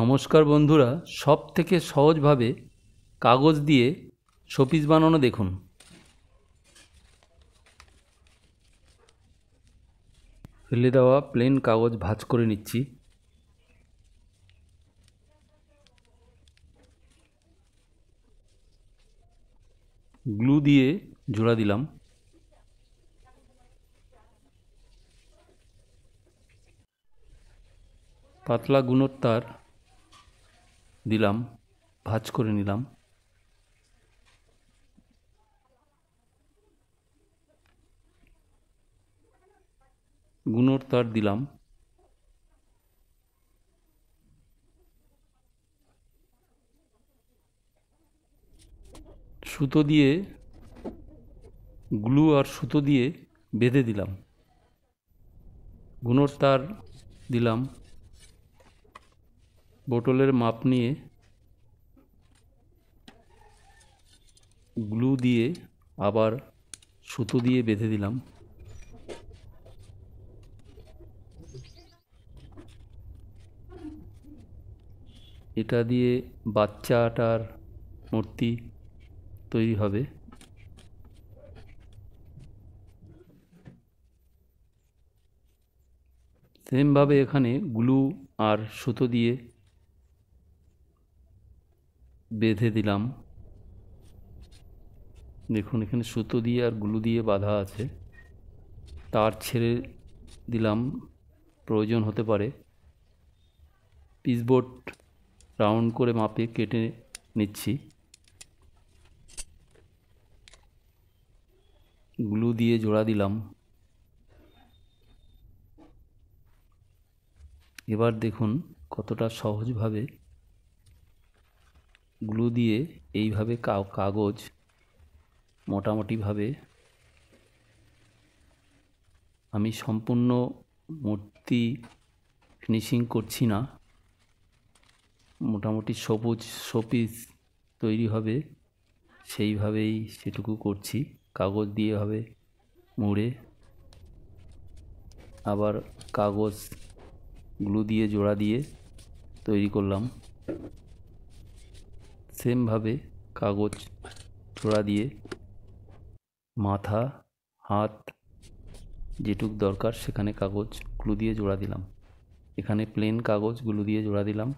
নমস্কার বন্ধুরা সব থেকে সহজভাবে কাগজ দিয়ে শোপিস বানানো দেখুন ফেলে দেওয়া প্লেন কাগজ ভাজ করে নিচ্ছি গ্লু দিয়ে জোড়া দিলাম পাতলা গুণোত্তার দিলাম ভাজ করে নিলাম গুণর তার দিলাম সুতো দিয়ে গ্লু আর সুতো দিয়ে বেঁধে দিলাম গুণর তার দিলাম বোটলের মাপ নিয়ে গ্লু দিয়ে আবার সুতো দিয়ে বেঁধে দিলাম এটা দিয়ে বাচ্চাটার মূর্তি তৈরি হবে সেমভাবে এখানে গ্লু আর সুতো দিয়ে বেঁধে দিলাম দেখুন এখানে সুতো দিয়ে আর গ্লু দিয়ে বাঁধা আছে তার ছেড়ে দিলাম প্রয়োজন হতে পারে পিসবোর্ড রাউন্ড করে মাপে কেটে নিচ্ছি গ্লু দিয়ে জোড়া দিলাম এবার দেখুন কতটা সহজভাবে গ্লু দিয়ে এইভাবে কাগজ মোটামুটিভাবে আমি সম্পূর্ণ মূর্তি ফিনিশিং করছি না মোটামুটি সবুজ শোপিস তৈরি হবে সেইভাবেই সেটুকু করছি কাগজ দিয়ে হবে মুড়ে আবার কাগজ গ্লু দিয়ে জোড়া দিয়ে তৈরি করলাম সেমভাবে কাগজ ছোড়া দিয়ে মাথা হাত যেটুক দরকার সেখানে কাগজ গ্লু দিয়ে জোড়া দিলাম এখানে প্লেন কাগজ গ্লু দিয়ে জোড়া দিলাম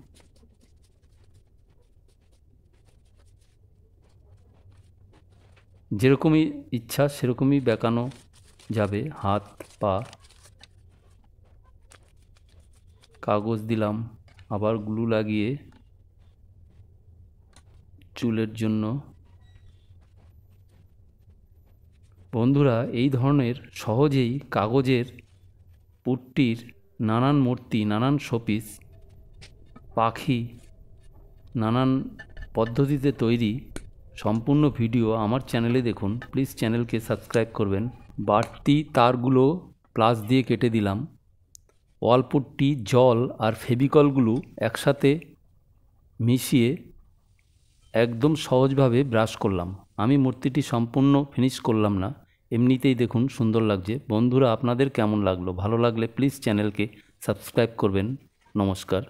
যেরকমই ইচ্ছা সেরকমই বেঁকানো যাবে হাত পা কাগজ দিলাম আবার গ্লু লাগিয়ে চুলের জন্য বন্ধুরা এই ধরনের সহজেই কাগজের পুট্টির নানান মূর্তি নানান শোপিস পাখি নানান পদ্ধতিতে তৈরি সম্পূর্ণ ভিডিও আমার চ্যানেলে দেখুন প্লিজ চ্যানেলকে সাবস্ক্রাইব করবেন বাড়তি তারগুলো প্লাস দিয়ে কেটে দিলাম ওয়ালপুটটি জল আর ফেবিকলগুলো একসাথে মিশিয়ে একদম সহজভাবে ব্রাশ করলাম আমি মূর্তিটি সম্পূর্ণ ফিনিশ করলাম না এমনিতেই দেখুন সুন্দর লাগছে বন্ধুরা আপনাদের কেমন লাগলো ভালো লাগলে প্লিজ চ্যানেলকে সাবস্ক্রাইব করবেন নমস্কার